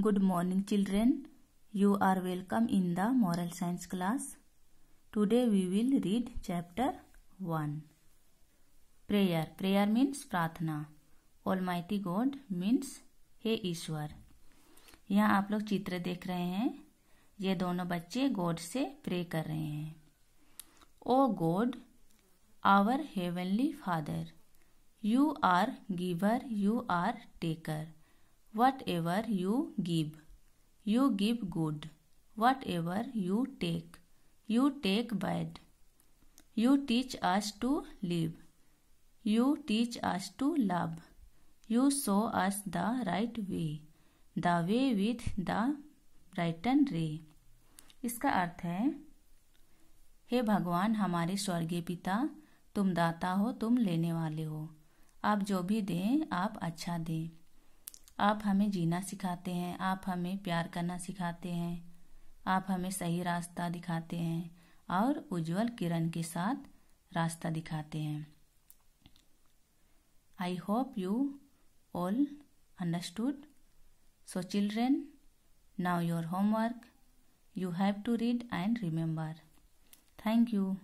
Good morning children. You are welcome in the moral science class. Today we will read chapter 1. Prayer. Prayer means प्रार्थना Almighty God means हे ईश्वर यहाँ आप लोग चित्र देख रहे हैं ये दोनों बच्चे गॉड से प्रे कर रहे हैं O God our heavenly father you are giver you are taker whatever you give you give good whatever you take you take bad you teach us to live you teach us to love you show us the right way the way with the brighten ray इसका अर्थ है हे भगवान हमारे स्वर्गीय पिता तुम दाता हो तुम लेने वाले हो आप जो भी दें आप अच्छा दें आप हमें जीना सिखाते हैं आप हमें प्यार करना सिखाते हैं आप हमें सही रास्ता दिखाते हैं और उज्जवल किरण के साथ रास्ता दिखाते हैं I hope you all understood so children now your homework you have to read and remember thank you